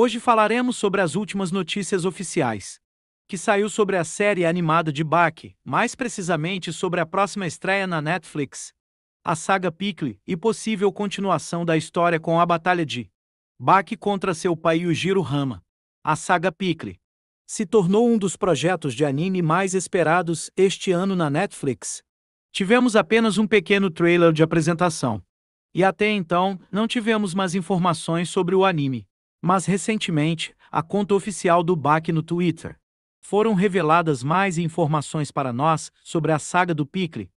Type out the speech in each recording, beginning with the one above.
Hoje falaremos sobre as últimas notícias oficiais que saiu sobre a série animada de Bach, mais precisamente sobre a próxima estreia na Netflix, a saga Pickle e possível continuação da história com a batalha de Bach contra seu pai Yujiro Hama. A saga Pickle se tornou um dos projetos de anime mais esperados este ano na Netflix. Tivemos apenas um pequeno trailer de apresentação. E até então, não tivemos mais informações sobre o anime. Mas recentemente, a conta oficial do BAC no Twitter. Foram reveladas mais informações para nós sobre a saga do Pickle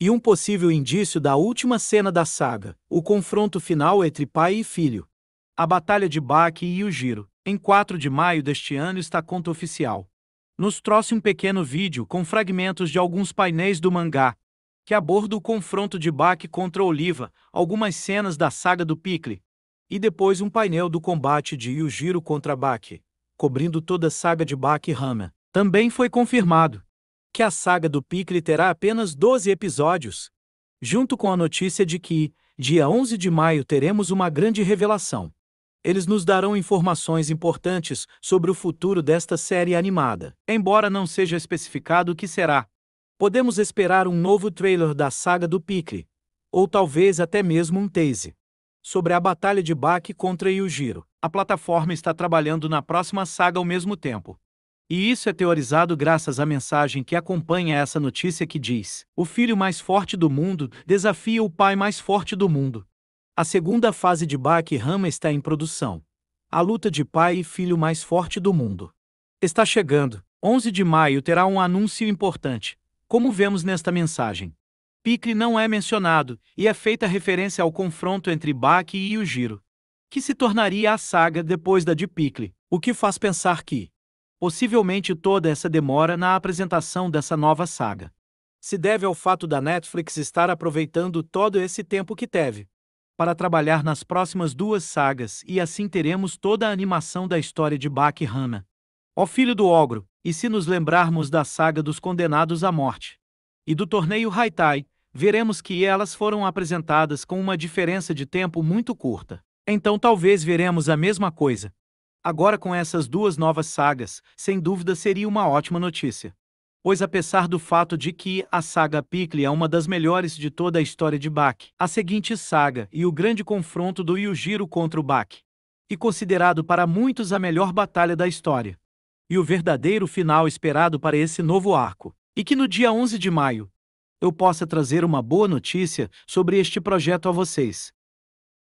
e um possível indício da última cena da saga, o confronto final entre pai e filho. A batalha de Bak e o Giro, em 4 de maio deste ano está conta oficial. Nos trouxe um pequeno vídeo com fragmentos de alguns painéis do mangá, que aborda o confronto de Bak contra Oliva, algumas cenas da saga do Pickle, e depois um painel do combate de Yujiro contra Baki, cobrindo toda a saga de Baki Hama. Também foi confirmado que a saga do Pikli terá apenas 12 episódios, junto com a notícia de que, dia 11 de maio, teremos uma grande revelação. Eles nos darão informações importantes sobre o futuro desta série animada, embora não seja especificado o que será. Podemos esperar um novo trailer da saga do Pikli, ou talvez até mesmo um teaser sobre a batalha de Baki contra Yujiro. A plataforma está trabalhando na próxima saga ao mesmo tempo. E isso é teorizado graças à mensagem que acompanha essa notícia que diz: O filho mais forte do mundo desafia o pai mais forte do mundo. A segunda fase de Baki Rama está em produção. A luta de pai e filho mais forte do mundo. Está chegando. 11 de maio terá um anúncio importante, como vemos nesta mensagem. Picre não é mencionado, e é feita referência ao confronto entre Baque e o que se tornaria a saga depois da de Picle, o que faz pensar que, possivelmente toda essa demora na apresentação dessa nova saga, se deve ao fato da Netflix estar aproveitando todo esse tempo que teve para trabalhar nas próximas duas sagas e assim teremos toda a animação da história de Bak Hana. Ó filho do ogro, e se nos lembrarmos da saga dos condenados à morte e do torneio Haitai, veremos que elas foram apresentadas com uma diferença de tempo muito curta. Então talvez veremos a mesma coisa. Agora, com essas duas novas sagas, sem dúvida seria uma ótima notícia. Pois, apesar do fato de que a saga Pickle é uma das melhores de toda a história de Bach, a seguinte saga e o grande confronto do Yujiro contra o Bach, e considerado para muitos a melhor batalha da história, e o verdadeiro final esperado para esse novo arco, e que no dia 11 de maio, eu possa trazer uma boa notícia sobre este projeto a vocês.